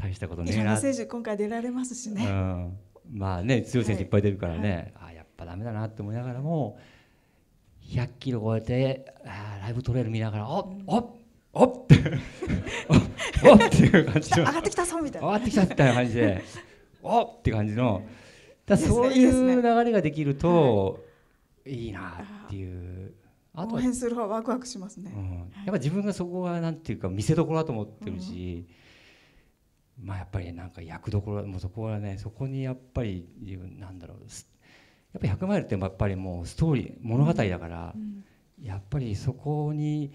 大したことねえな選手今回出られますしね、うん、まあね強い選手いっぱい出るからね、はいはい、あやっぱだめだなって思いながらも100キロ超えてあライブトレール見ながらおっおっおっっておっっていう感じ上がってきたぞみたいな上がってきたみたいな感じでおっって感じの。だそういう流れができるといいなっていう。あと応援する方ワクワクしますね、うん、やっぱ自分がそこはなんていうか見せどころだと思ってるし、うん、まあやっぱりなんか役どころもうそこはねそこにやっぱり自分なんだろうやっぱり100マイルってやっぱりもうストーリー物語だから、うん、やっぱりそこに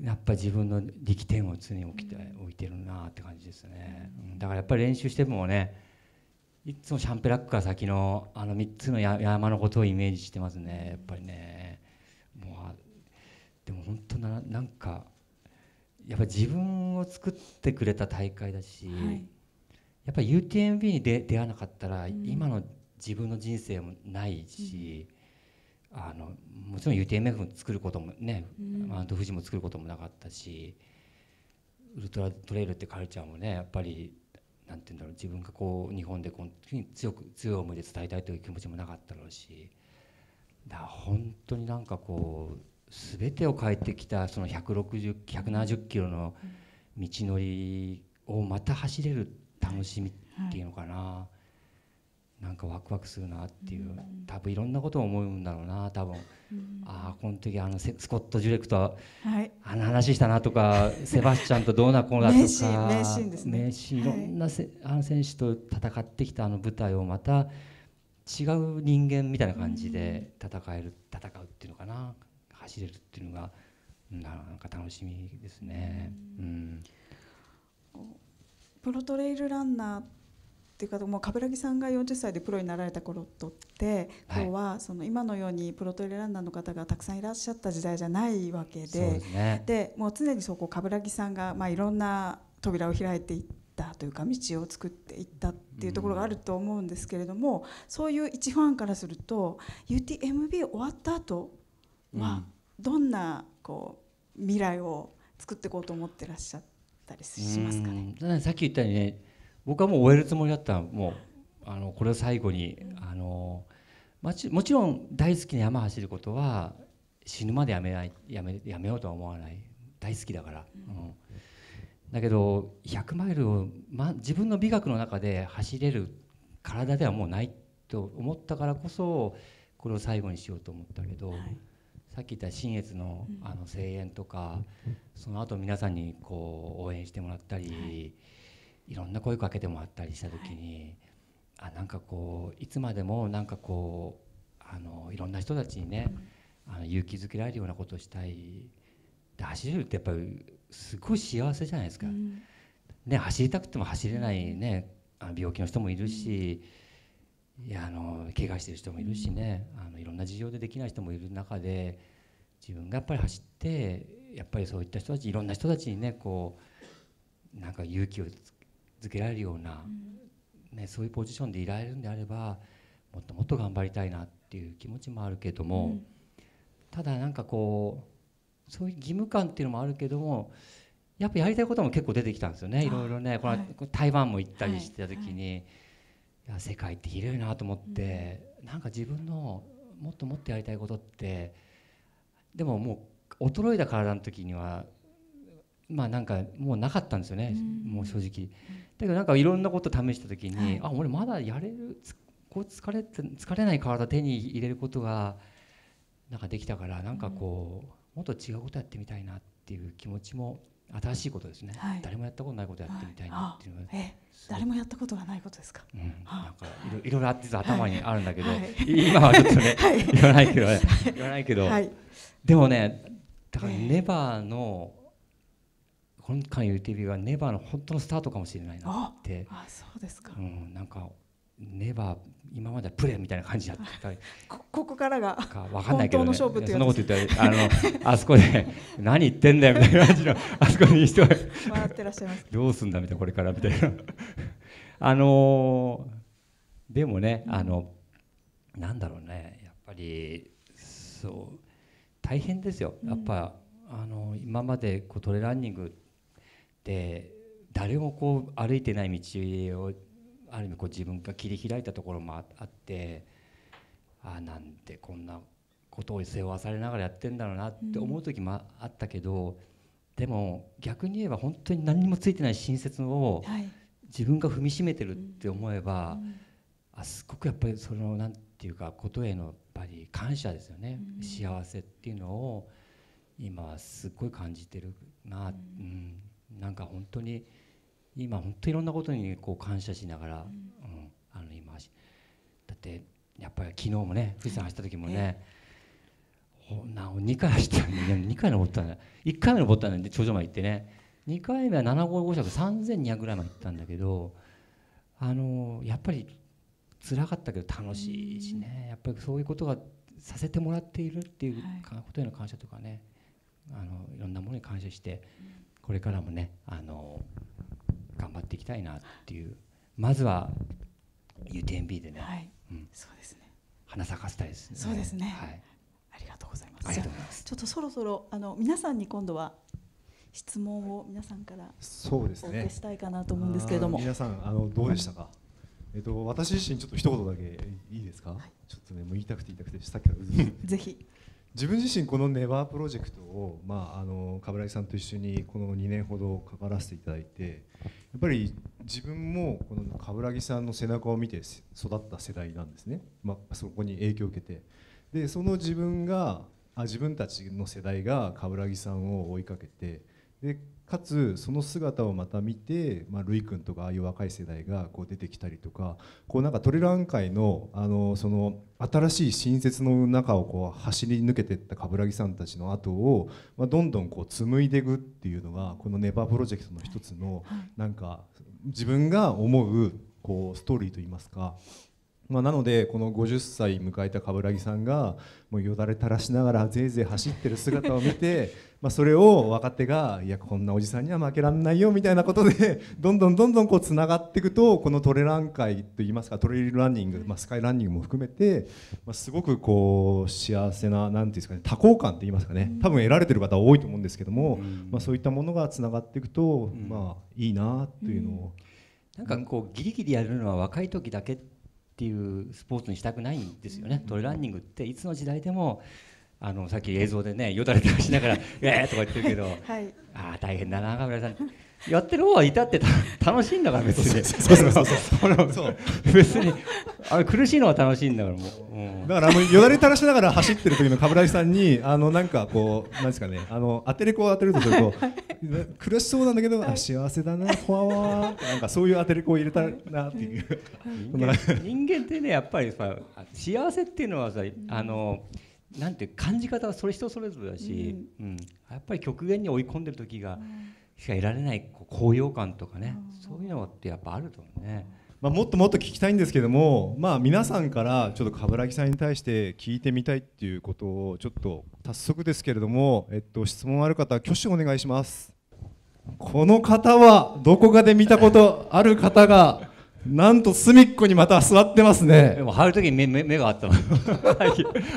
やっぱ自分の力点を常に置きて、置いてるなって感じですね、だからやっぱり練習してもねいつもシャンペラックから先のあの3つの山のことをイメージしてますねやっぱりねもうでも本当ななんかやっぱ自分を作ってくれた大会だし、はい、やっぱ UTMB に出出会わなかったら、今の自分の人生もないし、うん、あのもちろん UTMF も作ることもね、うん、マウント富士も作ることもなかったしウルトラトレイルってカルチャーもねやっぱりなんて言うんだろう自分がこう日本でこう強く強い思いで伝えたいという気持ちもなかったろうしだ本当になんかこう全てを変えてきたその160170キロの道のりをまた走れる楽しみっていうのかな、なんかワクワクするなっていう多分いろんなことを思うんだろうな多分ああこの時あのスコット・ジュレクとは、はい、あの話したなとか セバスチャンとどうなこうだとか名シーンですね名シーンいろんなせ、あの選手と戦ってきたあの舞台をまた違う人間みたいな感じで戦える、戦うっていうのかな走れるっていうのがなんか楽しみですね。うんプロトレイルランナーっていうかもう冠城さんが40歳でプロになられた頃とって今日はその今のようにプロトレランナーの方がたくさんいらっしゃった時代じゃないわけでで、もう常にそこ冠城さんがまあいろんな扉を開いていったというか道を作っていったっていうところがあると思うんですけれども、そういう一ファンからすると UTMB 終わった後はどんなこう未来を作っていこうと思ってらっしゃったりしますかね。さっき言ったようにね僕はもう終えるつもりだったもうあのこれを最後にあのもちもちろん大好きな山走ることは死ぬまでやめないやめやめようとは思わない大好きだから、うん、だけど100マイルを、ま、自分の美学の中で走れる体ではもうないと思ったからこそこれを最後にしようと思ったけど、はい、さっき言った信越のあの声援とか、その後皆さんにこう応援してもらったり。はいいろんな声かけてもらったりした時に、はい、あなんかこういつまでもなんかこうあのいろんな人たちにね、うん、あの勇気づけられるようなことをしたいで走れるってやっぱりすごい幸せじゃないですか。うん、ね、走りたくても走れないねあの病気の人もいるし、うん、いやあの怪我してる人もいるしね、あのいろんな事情でできない人もいる中で自分がやっぱり走ってやっぱりそういった人たちいろんな人たちにねこうなんか勇気をつづけられるような、ね、そういうポジションでいられるんであればもっともっと頑張りたいなっていう気持ちもあるけども、ただなんかこうそういう義務感っていうのもあるけどもやっぱやりたいことも結構出てきたんですよねいろいろねこの、はい、台湾も行ったりしてた時に、はいはい、世界って広いなと思って、うん、なんか自分のもっともっとやりたいことってでももう衰えた体の時にはまあなんかもうなかったんですよね、うん、もう正直だけどなんかいろんなこと試した時に、はい、あ俺まだやれるこう疲れて疲れない体手に入れることがなんかできたからなんかこう、もっと違うことやってみたいなっていう気持ちも新しいことですね、はい、誰もやったことないことやってみたいなっていうのは、はい、誰もやったことがないことですか、うん、なんかいろいろいろあって頭にあるんだけど、はい、今はちょっとね、言わないけど、言わないけど、でもねだからネバーの今回の UTV はネバーの本当のスタートかもしれないなってあそうですか、うん、なんかネバー今まではプレーみたいな感じだったり ここからがか分かんないけど、ね、そんなこと言ったらあのあそこで何言ってんだよみたいな感じの あそこに人が回ってらっしゃいますどうすんだみたいなこれからみたいなあのー、でもねあのなんだろうねやっぱりそう大変ですよやっぱ、うん、あの今までこうトレランニングで誰もこう歩いてない道をある意味こう自分が切り開いたところもあってああなんてこんなことを背負わされながらやってんだろうなって思う時もあったけど、でも逆に言えば本当に何にもついてない親切を自分が踏みしめてるって思えば、あすごくやっぱりその何て言うかことへのやっぱり感謝ですよね、幸せっていうのを今すっごい感じてるな、うんなんか本当に今本当いろんなことにこう感謝しながら、うん、うん、あの今だってやっぱり昨日もね富士山走った時もね、えな2回走ったんで、2回登ったんだ1回目登ったんで頂上まで行ってね2回目は7号5尺3200ぐらいまで行ったんだけどあのやっぱり辛かったけど楽しいしね、やっぱりそういうことがさせてもらっているっていうことへの感謝とかね、はい、あのいろんなものに感謝して、これからもねあの頑張っていきたいなっていうまずは UTMB でね、はいうん、そうですね花咲かせたいですね。そうですね、はい、ありがとうございます。ありがとうございますちょっとそろそろあの皆さんに今度は質問を皆さんからそうですね。お受けしたいかなと思うんですけれども。ね、皆さんあのどうでしたか。えっと私自身ちょっと一言だけいいですか。はい、ちょっとねもう言いたくて言いたくてさっきからうず。ぜひ。自分自身このネバープロジェクトを、まあ、あの冠城さんと一緒にこの2年ほど関わらせていただいてやっぱり自分もこの冠城さんの背中を見て育った世代なんですね、まあ、そこに影響を受けてでその自分があ自分たちの世代が冠城さんを追いかけてでかつその姿をまた見て、まあ、ルイ君とかああいう若い世代がこう出てきたりとかこうなんかトレラン界のあのその新しい新設の中をこう走り抜けていった冠城さんたちの後を、まあ、どんどんこう紡いでいくっていうのがこのネバープロジェクトの一つのなんか自分が思うこうストーリーといいますかまあ、なのでこの50歳迎えた冠城さんがもうよだれ垂らしながらぜいぜい走ってる姿を見て まあそれを若手がいやこんなおじさんには負けられないよみたいなことで どんどんどんどんこうつながっていくとこのトレラン会といいますかトレイルランニング、まあ、スカイランニングも含めて、まあ、すごくこう幸せなんていうんですかね多幸感といいますかね多分得られてる方多いと思うんですけども、まあ、そういったものがつながっていくと、まあいいなというのを、うん。なんかこうギリギリやるのは若い時だけっっていうスポーツにしたくないんですよね、トレランニングっていつの時代でもあのさっき映像でねよだれ垂らしながら「ええ!」とか言ってるけど、はい、ああ大変だな川村さんやってる方はいたって 楽しいんだから別にそうそうそうそう 別にあれ苦しいのは楽しいんだからもう、うん、だからあのよだれ垂らしながら走ってる時の冠さんにあのなんかこうなんですかねあの当てれこを当てるとすると苦しそうなんだけどあ幸せだなほわわってなんかそういう当てれこを入れたなっていう人間ってねやっぱりさ幸せっていうのはさあの、なんて感じ方はそれ人それぞれだし、うん、うん、やっぱり極限に追い込んでる時が、うんしか得られない高揚感とかね、そういうのってやっぱあると思うね。まあ、もっともっと聞きたいんですけども、まあ、皆さんからちょっと冠城さんに対して聞いてみたいっていうことをちょっと早速ですけれども、えっと、質問ある方挙手お願いしますこの方はどこかで見たことある方がなんと隅っこにまた座ってますね。でも入るときに目目目があったの。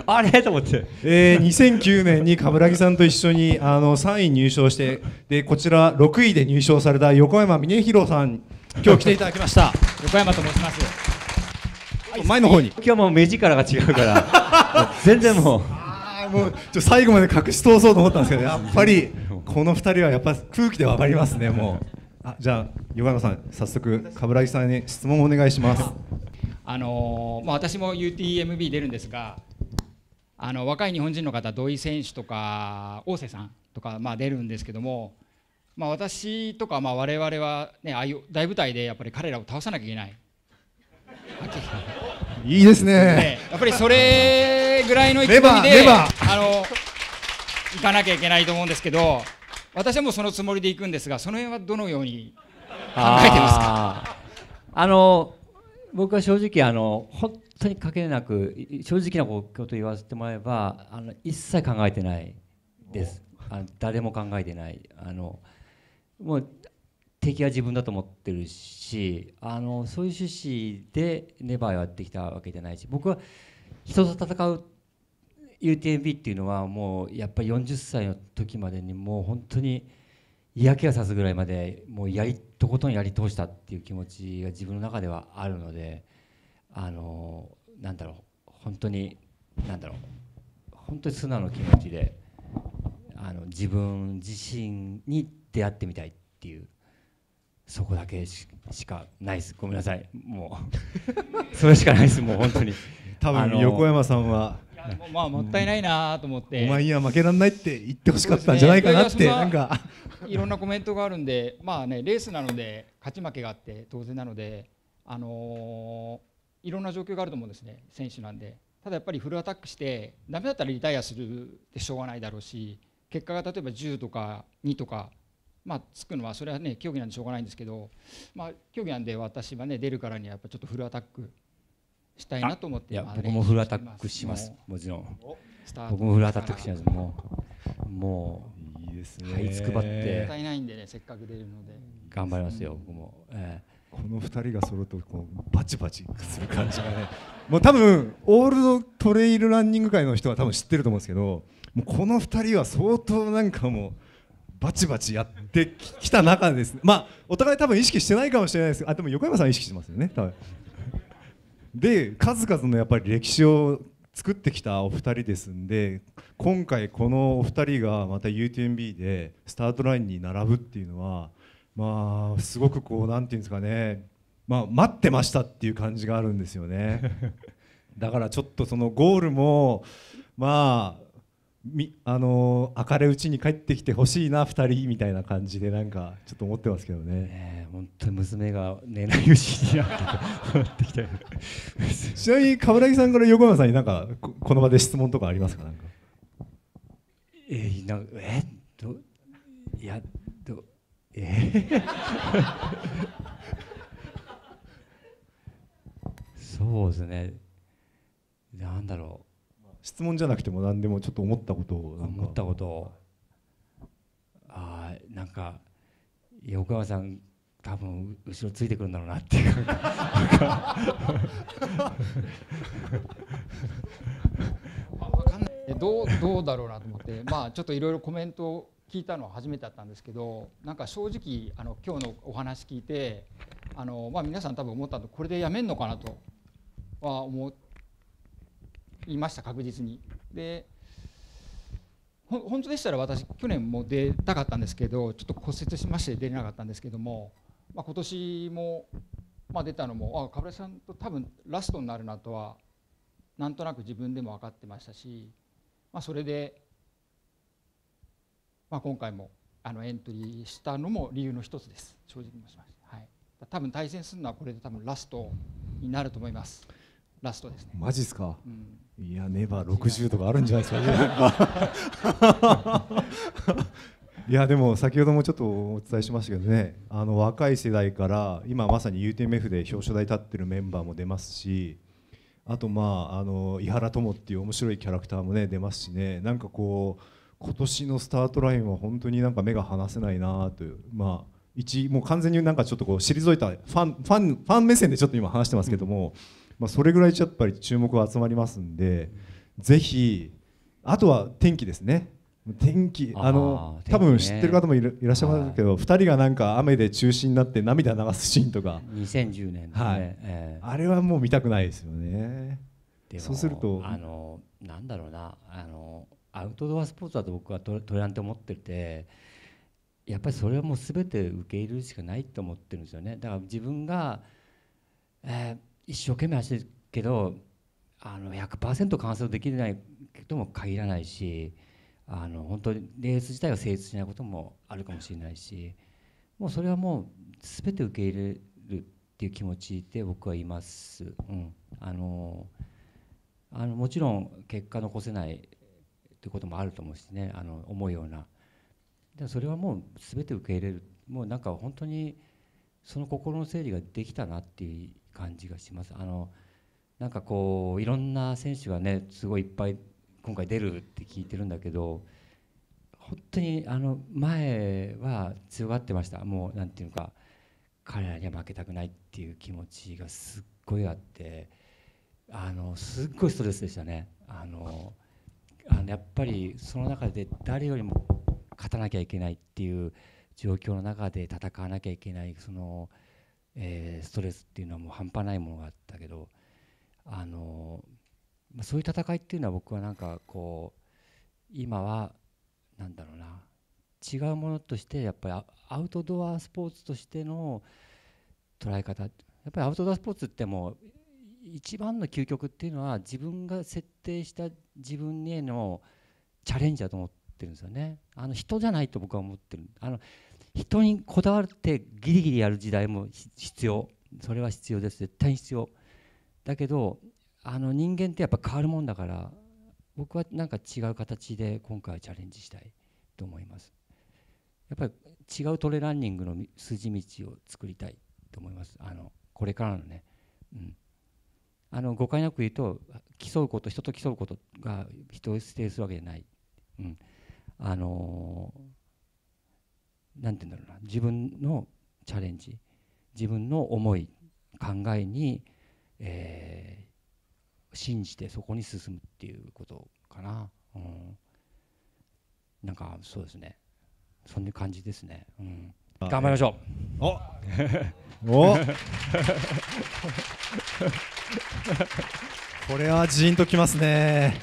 あれと思って。ええー、2009年に冠城さんと一緒にあの3位入賞して、でこちら6位で入賞された横山峰弘さん、今日来ていただきました。横山と申します。前の方に。今日も目力が違うから、全然もう。もうちょ最後まで隠し通そうと思ったんですけど、やっぱりこの2人はやっぱ空気で分かりますねもう。あじゃあ横山さん早速冠木さんに質問をお願いします。あのまあ、私も UTMB 出るんですがあの若い日本人の方土井選手とか大瀬さんとか、まあ、出るんですけども、まあ、私とか、まあ、我々は、ね、ああいう大舞台でやっぱり彼らを倒さなきゃいけない。いいですね、ね、やっぱりそれぐらいの意気込みであの行かなきゃいけないと思うんですけど私もそのつもりで行くんですがその辺はどのように考えてますかあの僕は正直あの本当にかけなく正直なこと言わせてもらえばあの一切考えてないですあの誰も考えてないあのもう敵は自分だと思ってるしあのそういう趣旨でネバーやってきたわけじゃないし僕は人と戦う UTMB っていうのはもうやっぱり40歳の時までにもう本当に嫌気がさすぐらいまでもうやりとことんやり通したっていう気持ちが自分の中ではあるのであのなんだろう本当になんだろう本当に素直な気持ちであの自分自身に出会ってみたいっていうそこだけしかないですごめんなさいもう それしかないですもう本当に多分横山さんはまあもったいないなと思って、お前には負けられないって言ってほしかったんじゃないかなって、ね、なんかいろんなコメントがあるんでまあねレースなので勝ち負けがあって当然なのであのー、いろんな状況があると思うんですね選手なんでただやっぱりフルアタックしてダメだったらリタイアするってしょうがないだろうし結果が例えば10とか2とかまあ、つくのはそれはね競技なんでしょうがないんですけど、まあ、競技なんで私はね出るからにはやっぱちょっとフルアタックしたいなと思っていや僕もフルアタックしますもちろん僕もフルアタックしますもうもういいですねはいつくばってもったいないんでねせっかく出るので頑張りますよ僕も、えー、この二人が揃うとこうバチバチする感じがね もう多分オールドトレイルランニング界の人は多分知ってると思うんですけどもうこの二人は相当なんかもうバチバチやってきた中です、ね、まあお互い多分意識してないかもしれないですあでも横山さん意識してますよね多分で数々のやっぱり歴史を作ってきたお二人ですんで今回このお二人がまた UTMB でスタートラインに並ぶっていうのはまあすごくこう何て言うんですかねまあ待ってましたっていう感じがあるんですよね だからちょっとそのゴールもまあみあの明るいうちに帰ってきてほしいな2人みたいな感じでなんかちょっと思ってますけどね、ね、本当に娘が寝ないうちになってきてちなみに冠木さんから横山さんになんかこの場で質問とかありますかなんかえー、なえどいやどえー、そうですねなんだろう質問じゃなくても何でもちょっと思ったことを思ったことああなんか横川さん多分後ろついてくるんだろうなっていうどうどうだろうなと思ってまあちょっといろいろコメントを聞いたのは初めてだったんですけどなんか正直あの今日のお話聞いてあの、まあ、皆さん多分思ったんこれでやめんのかなとは思って。いました確実に。で本当でしたら私去年も出たかったんですけどちょっと骨折しまして出れなかったんですけども、まあ、今年も、まあ、出たのもあらさんと多分ラストになるなとはなんとなく自分でも分かってましたし、まあ、それで、まあ、今回もあのエントリーしたのも理由の一つです正直申しました。はい、多分対戦するのはこれで多分ラストになると思います。ラストですねマジっすか、うん、いやネバー60とかあるんじゃないですかいや でも先ほどもちょっとお伝えしましたけどねあの若い世代から今まさに UTMF で表彰台立ってるメンバーも出ますしあとまああの伊原友っていう面白いキャラクターもね出ますしねなんかこう今年のスタートラインは本当になんか目が離せないなというまあ一もう完全になんかちょっとこう退いたファンファンファン目線でちょっと今話してますけども、うんまあ、それぐらいやっぱり注目が集まりますんで、うん、ぜひあとは天気ですね天気あの多分知ってる方もいる、いらっしゃいますけど、は2人がなんか雨で中止になって涙流すシーンとか2010年、ね、はいえー、あれはもう見たくないですよねそうするとあのなんだろうなあのアウトドアスポーツだと僕はトレランって思っててやっぱりそれはもう全て受け入れるしかないと思ってるんですよねだから自分が、えー一生懸命走るけどあの100%完走できないとも限らないしあの本当にレース自体が成立しないこともあるかもしれないしもうそれはもう全て受け入れるっていう気持ちで僕はいます。うん、あのあのもちろん結果残せないということもあると思うしねあの思うようなでそれはもう全て受け入れるもうなんか本当にその心の整理ができたなっていう感じがします。あのなんかこういろんな選手がねすごいいっぱい今回出るって聞いてるんだけど本当にあの前は強がってましたもうなんていうか彼らには負けたくないっていう気持ちがすっごいあってあのすっごいストレスでしたねあのあのやっぱりその中で誰よりも勝たなきゃいけないっていう状況の中で戦わなきゃいけないその。えー、ストレスっていうのはもう半端ないものがあったけどあのそういう戦いっていうのは僕はなんかこう今はなんだろうな違うものとしてやっぱりアウトドアスポーツとしての捉え方やっぱりアウトドアスポーツってもう一番の究極っていうのは自分が設定した自分へのチャレンジだと思ってるんですよね。あの人じゃないと僕は思ってるあの人にこだわってギリギリやる時代も必要それは必要です絶対に必要だけどあの人間ってやっぱ変わるもんだから僕はなんか違う形で今回はチャレンジしたいと思いますやっぱり違うトレランニングの筋道を作りたいと思いますあのこれからのね、うん、あの誤解なく言うと競うこと人と競うことが人を否定するわけじゃない、うん、あのー何て言うんだろうな自分のチャレンジ自分の思い考えに、えー、信じてそこに進むっていうことかな、うん、なんかそうですねそんな感じですね、うん、頑張りましょうおお これはジーンときますね